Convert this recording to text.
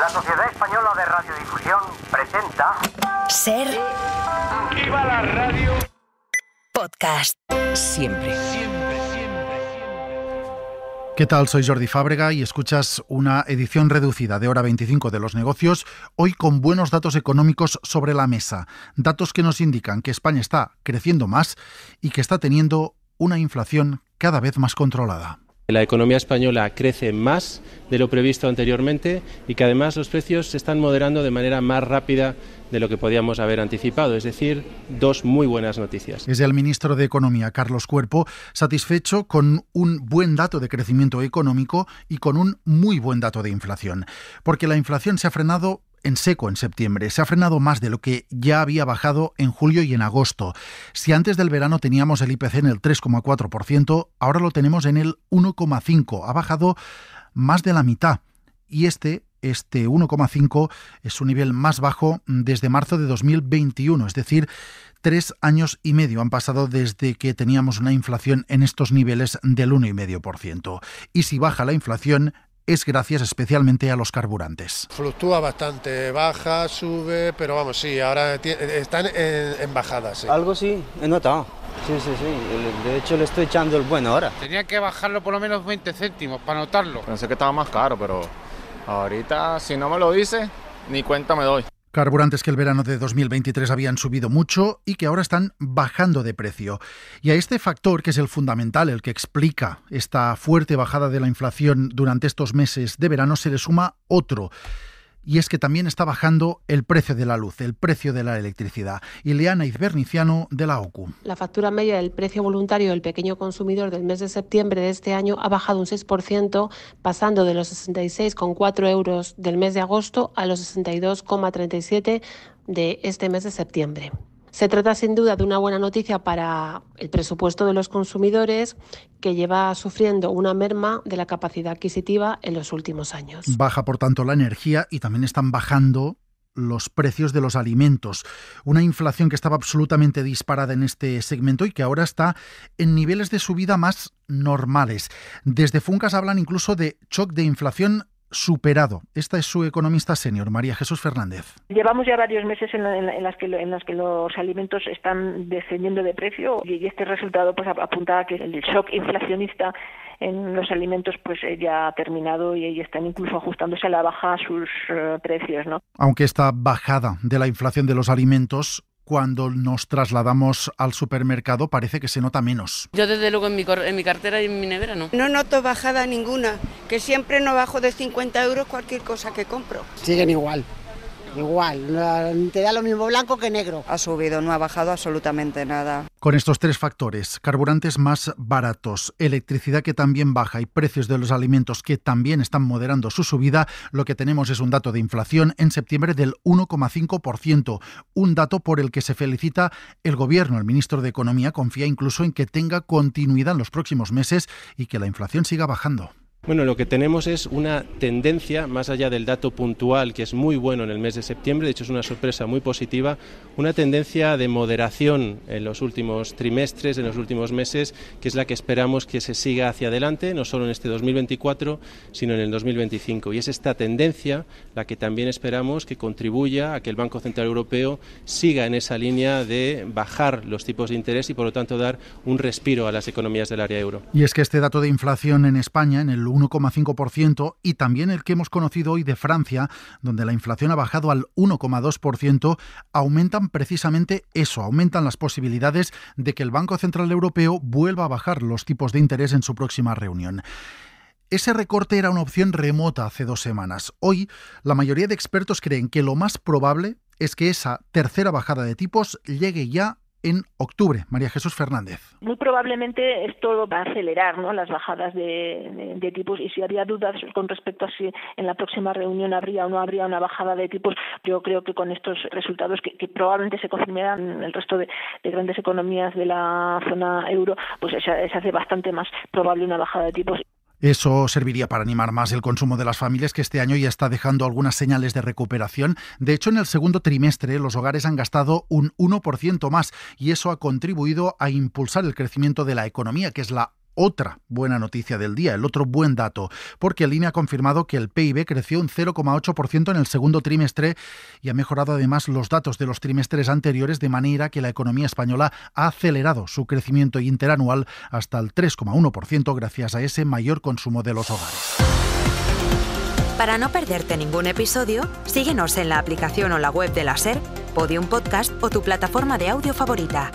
La Sociedad Española de Radiodifusión presenta. Ser. activa la radio! Podcast. Siempre. Siempre, siempre, siempre. ¿Qué tal? Soy Jordi Fábrega y escuchas una edición reducida de Hora 25 de los Negocios, hoy con buenos datos económicos sobre la mesa, datos que nos indican que España está creciendo más y que está teniendo una inflación cada vez más controlada la economía española crece más de lo previsto anteriormente y que además los precios se están moderando de manera más rápida de lo que podíamos haber anticipado, es decir, dos muy buenas noticias. Es el ministro de Economía, Carlos Cuerpo, satisfecho con un buen dato de crecimiento económico y con un muy buen dato de inflación, porque la inflación se ha frenado en seco en septiembre. Se ha frenado más de lo que ya había bajado en julio y en agosto. Si antes del verano teníamos el IPC en el 3,4%, ahora lo tenemos en el 1,5%. Ha bajado más de la mitad. Y este este 1,5 es su nivel más bajo desde marzo de 2021, es decir, tres años y medio han pasado desde que teníamos una inflación en estos niveles del 1,5%. Y si baja la inflación, es gracias especialmente a los carburantes. Fluctúa bastante, baja, sube, pero vamos, sí, ahora están en, bajadas Algo sí, he notado. Sí, sí, sí. De hecho, le estoy echando el bueno ahora. Tenía que bajarlo por lo menos 20 céntimos para notarlo. Pensé que estaba más caro, pero ahorita, si no me lo dice, ni cuenta me doy. Carburantes que el verano de 2023 habían subido mucho y que ahora están bajando de precio. Y a este factor, que es el fundamental, el que explica esta fuerte bajada de la inflación durante estos meses de verano, se le suma otro y es que también está bajando el precio de la luz, el precio de la electricidad. Ileana Izberniciano de la OCU. La factura media del precio voluntario del pequeño consumidor del mes de septiembre de este año ha bajado un 6%, pasando de los 66,4 euros del mes de agosto a los 62,37 de este mes de septiembre. Se trata sin duda de una buena noticia para el presupuesto de los consumidores que lleva sufriendo una merma de la capacidad adquisitiva en los últimos años. Baja, por tanto, la energía y también están bajando los precios de los alimentos. Una inflación que estaba absolutamente disparada en este segmento y que ahora está en niveles de subida más normales. Desde Funcas hablan incluso de shock de inflación superado. Esta es su economista senior, María Jesús Fernández. Llevamos ya varios meses en, las, que, en las que los alimentos están descendiendo de precio y, este resultado pues apunta a que el shock inflacionista en los alimentos pues eh, ya ha terminado y, están incluso ajustándose a la baja a sus eh, precios. ¿no? Aunque esta bajada de la inflación de los alimentos cuando nos trasladamos al supermercado parece que se nota menos. Yo desde luego en mi, cartera y en mi nevera no. No noto bajada ninguna, que siempre no bajo de 50 euros cualquier cosa que compro. Siguen igual. Igual, te da lo mismo blanco que negro. Ha subido, no ha bajado absolutamente nada. Con estos tres factores, carburantes más baratos, electricidad que también baja y precios de los alimentos que también están moderando su subida, lo que tenemos es un dato de inflación en septiembre del 1,5%, un dato por el que se felicita el gobierno. El ministro de Economía confía incluso en que tenga continuidad en los próximos meses y que la inflación siga bajando. Bueno, lo que tenemos es una tendencia, más allá del dato puntual, que es muy bueno en el mes de septiembre, de hecho es una sorpresa muy positiva, una tendencia de moderación en los últimos trimestres, en los últimos meses, que es la que esperamos que se siga hacia adelante, no solo en este 2024, sino en el 2025. Y es esta tendencia la que también esperamos que contribuya a que el Banco Central Europeo siga en esa línea de bajar los tipos de interés y, por lo tanto, dar un respiro a las economías del área euro. Y es que este dato de inflación en España, en el 1 1,5% y también el que hemos conocido hoy de Francia, donde la inflación ha bajado al 1,2%, aumentan precisamente eso, aumentan las posibilidades de que el Banco Central Europeo vuelva a bajar los tipos de interés en su próxima reunión. Ese recorte era una opción remota hace dos semanas. Hoy, la mayoría de expertos creen que lo más probable es que esa tercera bajada de tipos llegue ya en octubre. María Jesús Fernández. Muy probablemente esto va a acelerar ¿no? las bajadas de, tipos y si había dudas con respecto a si en la próxima reunión habría o no habría una bajada de tipos, yo creo que con estos resultados que, probablemente se confirmarán en el resto de, grandes economías de la zona euro, pues se hace bastante más probable una bajada de tipos. Eso serviría para animar más el consumo de las familias que este año ya está dejando algunas señales de recuperación. De hecho, en el segundo trimestre los hogares han gastado un 1% más y eso ha contribuido a impulsar el crecimiento de la economía, que es la otra buena noticia del día, el otro buen dato, porque el INE ha confirmado que el PIB creció un 0,8% en el segundo trimestre y ha mejorado además los datos de los trimestres anteriores de manera que la economía española ha acelerado su crecimiento interanual hasta el 3,1% gracias a ese mayor consumo de los hogares. Para no perderte ningún episodio, síguenos en la aplicación o la web de la SER, Podium Podcast o tu plataforma de audio favorita.